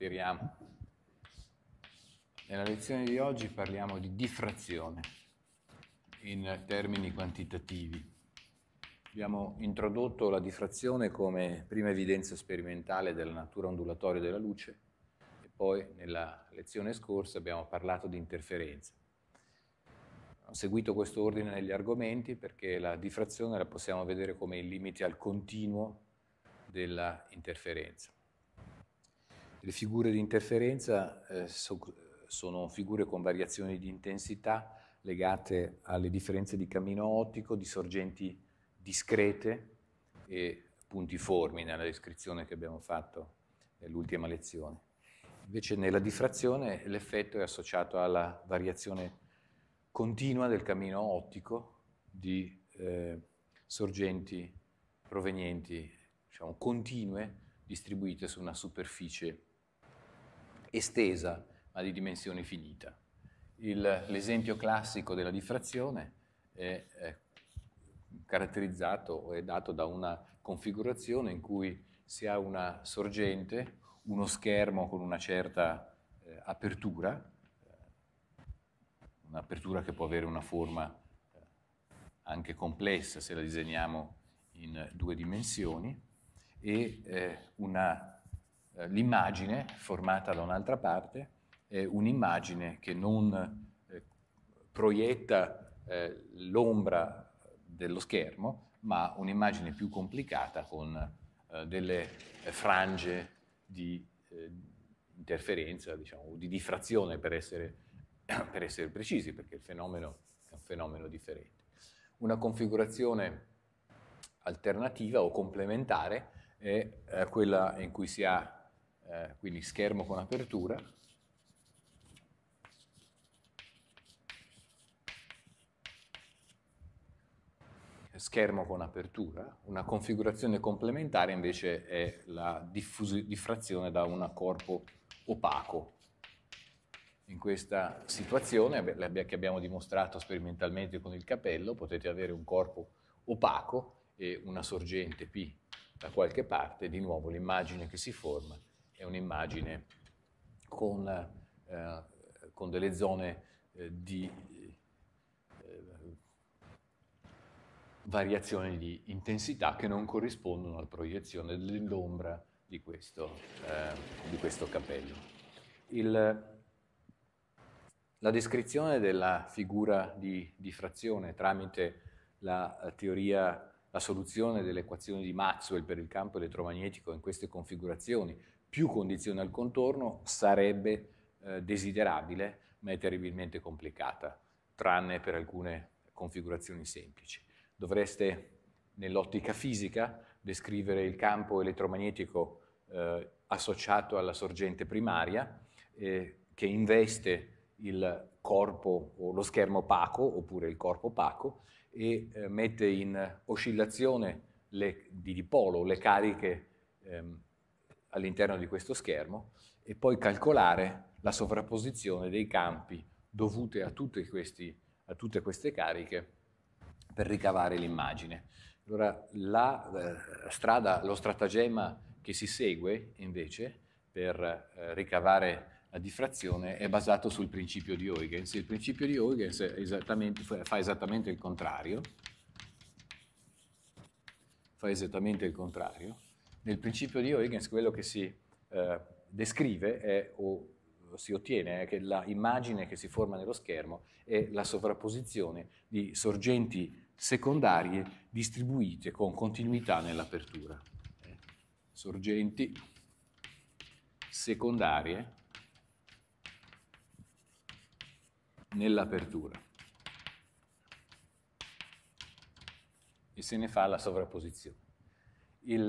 Speriamo. Nella lezione di oggi parliamo di diffrazione in termini quantitativi. Abbiamo introdotto la diffrazione come prima evidenza sperimentale della natura ondulatoria della luce e poi nella lezione scorsa abbiamo parlato di interferenza. Ho seguito questo ordine negli argomenti perché la diffrazione la possiamo vedere come il limite al continuo della interferenza. Le figure di interferenza eh, so, sono figure con variazioni di intensità legate alle differenze di cammino ottico, di sorgenti discrete e puntiformi nella descrizione che abbiamo fatto nell'ultima lezione. Invece nella diffrazione l'effetto è associato alla variazione continua del cammino ottico di eh, sorgenti provenienti, diciamo, continue, distribuite su una superficie estesa ma di dimensione finita. l'esempio classico della diffrazione è, è caratterizzato o è dato da una configurazione in cui si ha una sorgente, uno schermo con una certa eh, apertura, eh, un'apertura che può avere una forma eh, anche complessa se la disegniamo in due dimensioni, e eh, una eh, l'immagine formata da un'altra parte è un'immagine che non eh, proietta eh, l'ombra dello schermo, ma un'immagine più complicata con delle frange di interferenza, diciamo, di diffrazione per essere, per essere precisi, perché il fenomeno è un fenomeno differente. Una configurazione alternativa o complementare è quella in cui si ha eh, quindi schermo con apertura. schermo con apertura, una configurazione complementare invece è la diffrazione da un corpo opaco. In questa situazione che abbiamo dimostrato sperimentalmente con il capello potete avere un corpo opaco e una sorgente P da qualche parte, di nuovo l'immagine che si forma è un'immagine con, eh, con, delle zone eh, di eh, variazioni di intensità che non corrispondono alla proiezione dell'ombra di, eh, di questo, capello. Il, la descrizione della figura di diffrazione tramite la teoria, la soluzione delle equazioni di Maxwell per il campo elettromagnetico in queste configurazioni, più condizioni al contorno sarebbe eh, desiderabile ma è terribilmente complicata, tranne per alcune configurazioni semplici. Dovreste, nell'ottica fisica, descrivere il campo elettromagnetico eh, associato alla sorgente primaria eh, che investe il corpo o lo schermo opaco oppure il corpo opaco e eh, mette in oscillazione le, di dipolo le cariche ehm, all'interno di questo schermo e poi calcolare la sovrapposizione dei campi dovute a tutte, questi, a tutte queste cariche per ricavare l'immagine. Allora, la eh, strada, lo stratagemma che si segue invece per eh, ricavare la diffrazione è basato sul principio di Huygens. Il principio di Huygens esattamente, fa esattamente il contrario. Fa esattamente il contrario nel principio di Huygens quello che si eh, descrive è, o si ottiene è che l'immagine che si forma nello schermo è la sovrapposizione di sorgenti secondarie distribuite con continuità nell'apertura. Sorgenti secondarie nell'apertura. E se ne fa la sovrapposizione. Il,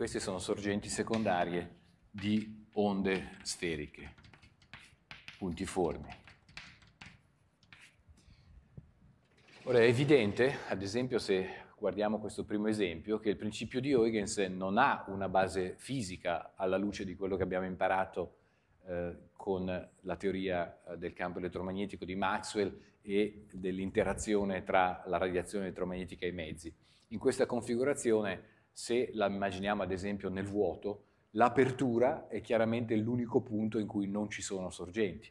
queste sono sorgenti secondarie di onde sferiche, puntiformi. Ora è evidente, ad esempio se guardiamo questo primo esempio, che il principio di Huygens non ha una base fisica alla luce di quello che abbiamo imparato eh, con la teoria eh, del campo elettromagnetico di Maxwell e dell'interazione tra la radiazione elettromagnetica e i mezzi. In questa configurazione se la immaginiamo ad esempio nel mm. vuoto, l'apertura è chiaramente l'unico punto in cui non ci sono sorgenti.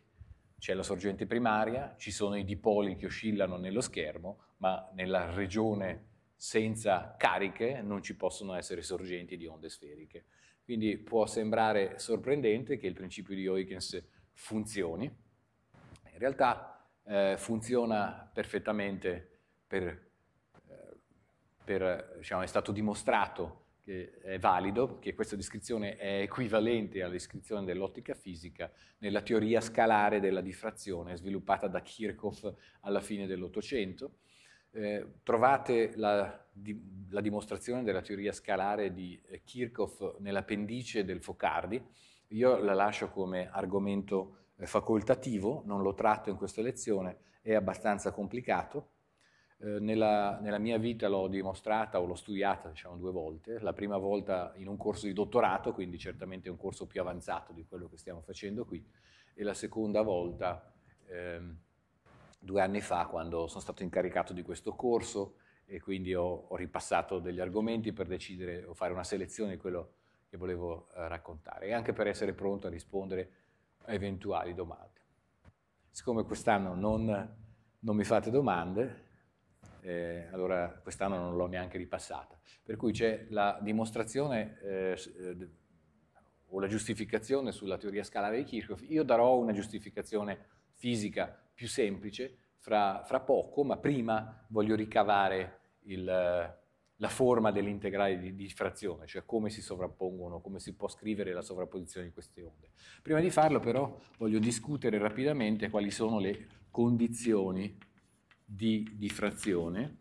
C'è la sorgente primaria, ci sono i dipoli che oscillano nello schermo, ma nella regione senza cariche non ci possono essere sorgenti di onde sferiche. Quindi può sembrare sorprendente che il principio di Huygens funzioni. In realtà eh, funziona perfettamente per per, diciamo, è stato dimostrato che è valido, che questa descrizione è equivalente alla descrizione dell'ottica fisica nella teoria scalare della diffrazione sviluppata da Kirchhoff alla fine dell'Ottocento. Eh, trovate la, di, la, dimostrazione della teoria scalare di eh, Kirchhoff nell'appendice del Focardi. Io la lascio come argomento eh, facoltativo, non lo tratto in questa lezione, è abbastanza complicato eh, nella, nella, mia vita l'ho dimostrata o l'ho studiata diciamo, due volte, la prima volta in un corso di dottorato, quindi certamente un corso più avanzato di quello che stiamo facendo qui, e la seconda volta ehm, due anni fa quando sono stato incaricato di questo corso e quindi ho, ho ripassato degli argomenti per decidere o fare una selezione di quello che volevo eh, raccontare e anche per essere pronto a rispondere a eventuali domande. Siccome quest'anno non, non mi fate domande, eh, allora quest'anno non l'ho neanche ripassata. Per cui c'è la dimostrazione eh, eh o la giustificazione sulla teoria scalare di Kirchhoff, io darò una giustificazione fisica più semplice fra, fra poco, ma prima voglio ricavare il la forma dell'integrale di, diffrazione, cioè come si sovrappongono, come si può scrivere la sovrapposizione di queste onde. Prima di farlo però voglio discutere rapidamente quali sono le condizioni di diffrazione.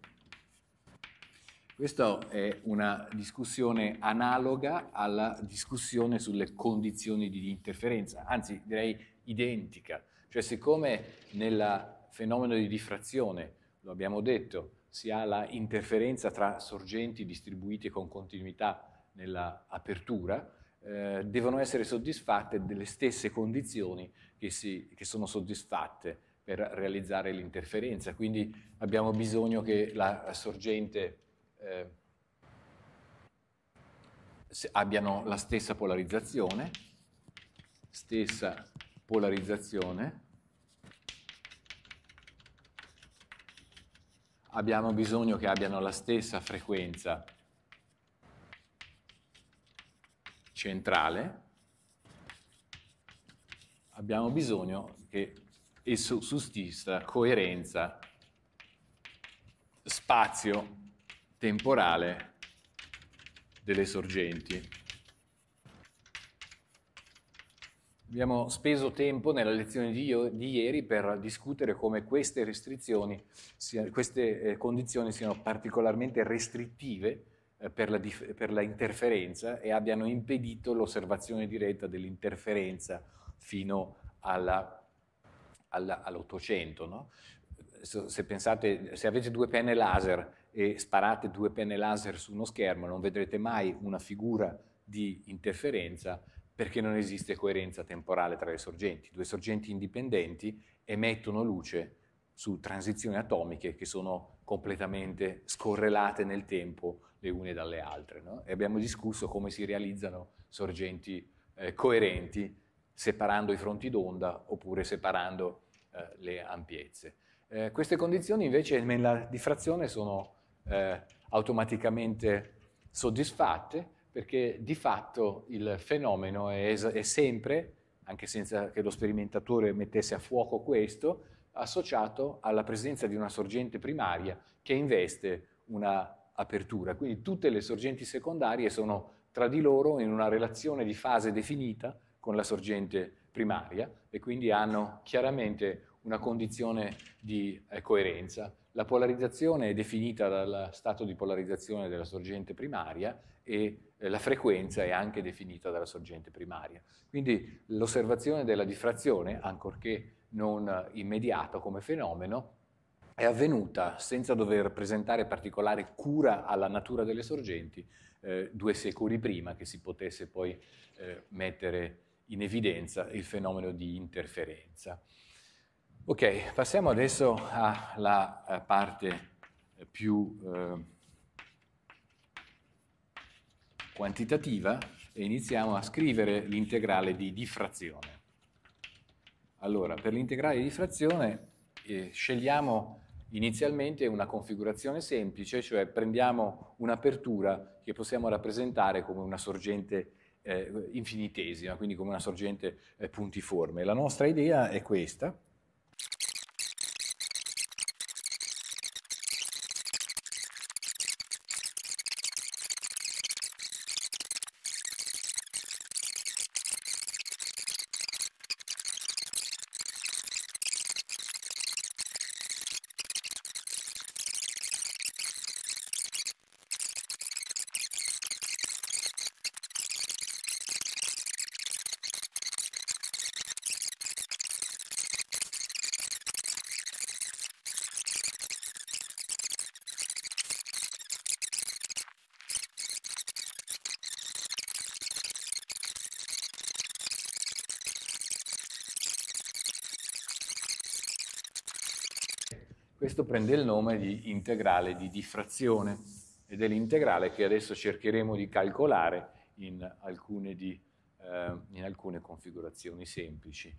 Questa è una discussione analoga alla discussione sulle condizioni di interferenza, anzi direi identica, cioè siccome nel fenomeno di diffrazione, lo abbiamo detto, si ha la interferenza tra sorgenti distribuite con continuità nell'apertura, eh, devono essere soddisfatte delle stesse condizioni che, si, che sono soddisfatte per realizzare l'interferenza. Quindi abbiamo bisogno che la sorgente eh, abbiano la stessa polarizzazione, stessa polarizzazione, abbiamo bisogno che abbiano la stessa frequenza centrale, abbiamo bisogno che e sussista coerenza spazio-temporale delle sorgenti. Abbiamo speso tempo nella lezione di, io, di ieri per discutere come queste, restrizioni, queste eh, condizioni siano particolarmente restrittive eh, per la, per la, interferenza e abbiano impedito l'osservazione diretta dell'interferenza fino alla all'Ottocento. No? Se, pensate, se avete due penne laser e sparate due penne laser su uno schermo, non vedrete mai una figura di interferenza perché non esiste coerenza temporale tra le sorgenti. Due sorgenti indipendenti emettono luce su transizioni atomiche che sono completamente scorrelate nel tempo le une dalle altre. No? E abbiamo discusso come si realizzano sorgenti eh, coerenti separando i fronti d'onda oppure separando eh, le ampiezze. Eh, queste condizioni invece nella diffrazione sono eh, automaticamente soddisfatte perché di fatto il fenomeno è, è sempre, anche senza che lo sperimentatore mettesse a fuoco questo, associato alla presenza di una sorgente primaria che investe una apertura. Quindi tutte le sorgenti secondarie sono tra di loro in una relazione di fase definita con la sorgente primaria e quindi hanno chiaramente una condizione di eh, coerenza. La polarizzazione è definita dal stato di polarizzazione della sorgente primaria e eh, la frequenza è anche definita dalla sorgente primaria. Quindi l'osservazione della diffrazione, ancorché non immediata come fenomeno, è avvenuta senza dover presentare particolare cura alla natura delle sorgenti eh, due secoli prima che si potesse poi eh, mettere in evidenza il fenomeno di interferenza. Ok, passiamo adesso alla eh, parte più eh, quantitativa e iniziamo a scrivere l'integrale di diffrazione. Allora, per l'integrale di diffrazione eh, scegliamo inizialmente una configurazione semplice, cioè prendiamo un'apertura che possiamo rappresentare come una sorgente eh, infinitesima, quindi come una sorgente eh, puntiforme. La nostra idea è questa, Questo prende il nome di integrale di diffrazione ed è l'integrale che adesso cercheremo di calcolare in alcune, di, eh, in alcune configurazioni semplici.